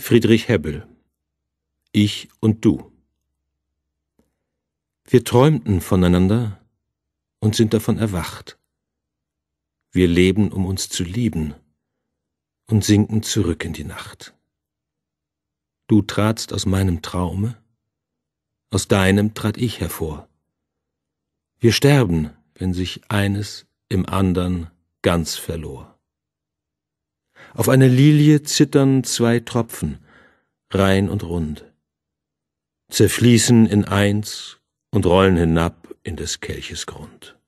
Friedrich Hebbel Ich und du Wir träumten voneinander und sind davon erwacht. Wir leben, um uns zu lieben und sinken zurück in die Nacht. Du tratst aus meinem Traume, aus deinem trat ich hervor. Wir sterben, wenn sich eines im andern ganz verlor. Auf einer Lilie zittern zwei Tropfen, rein und rund, zerfließen in eins und rollen hinab in des Kelches Grund.